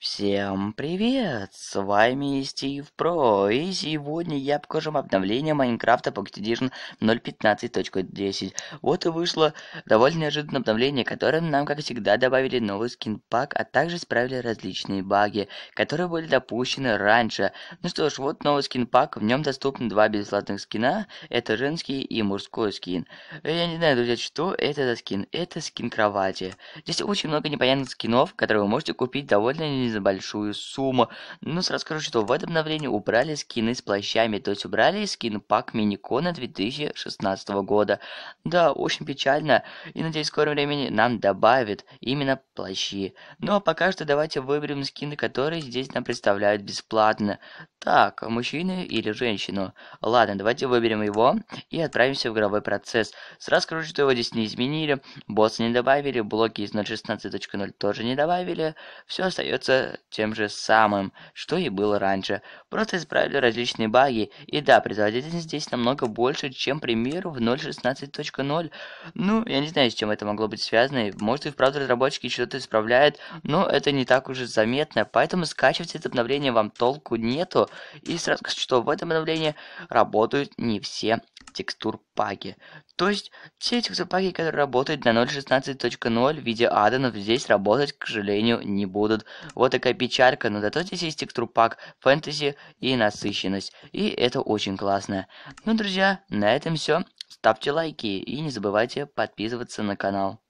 Всем привет! С вами Стив Про, и сегодня я покажу вам обновление Майнкрафта Pocket Edition 0.15.10. Вот и вышло довольно неожиданное обновление, которым нам, как всегда, добавили новый скин пак, а также исправили различные баги, которые были допущены раньше. Ну что ж, вот новый скин пак, в нем доступны два бесплатных скина, это женский и мужской скин. Э, я не знаю, друзья, что это за скин, это скин кровати. Здесь очень много непонятных скинов, которые вы можете купить довольно за большую сумму. Ну, сразу скажу, что в этом обновлении убрали скины с плащами, то есть убрали скин пак Миникона 2016 года. Да, очень печально, и надеюсь, в скором времени нам добавят именно плащи. а пока что давайте выберем скины, которые здесь нам представляют бесплатно. Так, мужчину или женщину. Ладно, давайте выберем его и отправимся в игровой процесс. Сразу скажу, что его здесь не изменили. Босса не добавили, блоки из 0.16.0 тоже не добавили. Все остается тем же самым, что и было раньше. Просто исправили различные баги. И да, производительность здесь намного больше, чем, к примеру, в 0.16.0. Ну, я не знаю, с чем это могло быть связано. Может, и вправду разработчики что-то это исправляет, но это не так уже заметно, поэтому скачивать это обновление вам толку нету. И сразу скажу, что в этом обновлении работают не все текстур паки. То есть, все текстур паки, которые работают на 0.16.0 в виде аддонов, здесь работать, к сожалению, не будут. Вот такая печалька, но зато здесь есть текстур пак, фэнтези и насыщенность. И это очень классно. Ну, друзья, на этом все. Ставьте лайки и не забывайте подписываться на канал.